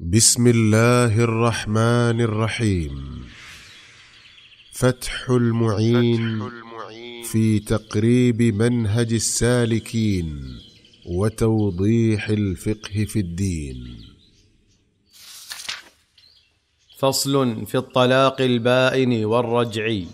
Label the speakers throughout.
Speaker 1: بسم الله الرحمن الرحيم فتح المعين, في تقريب منهج السالكين وتوضيح الفقه في الدين
Speaker 2: فصل في الطلاق البائن والرجعي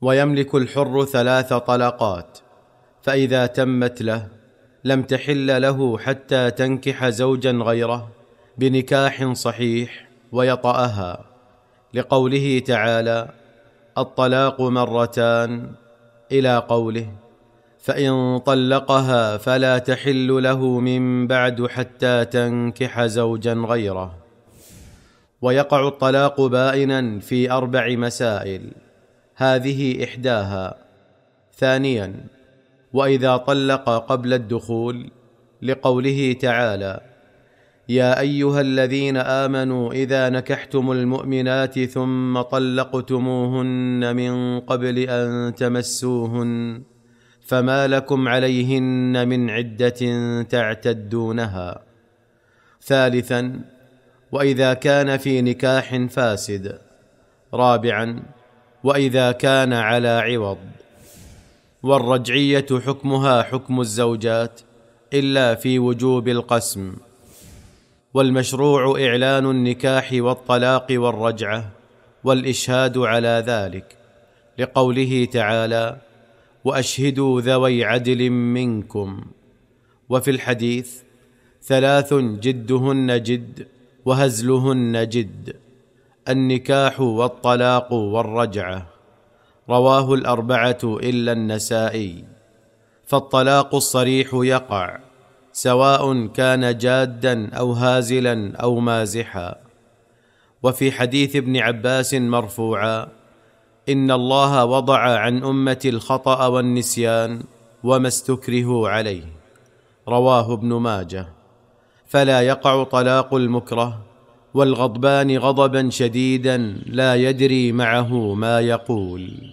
Speaker 2: ويملك الحر ثلاث طلقات فاذا تمت له لم تحل له حتى تنكح زوجا غيره بنكاح صحيح ويطاها لقوله تعالى الطلاق مرتان الى قوله فان طلقها فلا تحل له من بعد حتى تنكح زوجا غيره ويقع الطلاق بائنا في اربع مسائل هذه احداها ثانيا واذا طلق قبل الدخول لقوله تعالى يا ايها الذين امنوا اذا نكحتم المؤمنات ثم طلقتموهن من قبل ان تمسوهن فما لكم عليهن من عده تعتدونها ثالثا واذا كان في نكاح فاسد رابعا واذا كان على عوض والرجعيه حكمها حكم الزوجات الا في وجوب القسم والمشروع اعلان النكاح والطلاق والرجعه والاشهاد على ذلك لقوله تعالى واشهدوا ذوي عدل منكم وفي الحديث ثلاث جدهن جد وهزلهن جد النكاح والطلاق والرجعه رواه الاربعه الا النسائي فالطلاق الصريح يقع سواء كان جادا او هازلا او مازحا وفي حديث ابن عباس مرفوعا ان الله وضع عن امتي الخطا والنسيان وما استكرهوا عليه رواه ابن ماجه فلا يقع طلاق المكره والغضبان غضبا شديدا
Speaker 1: لا يدري
Speaker 2: معه ما يقول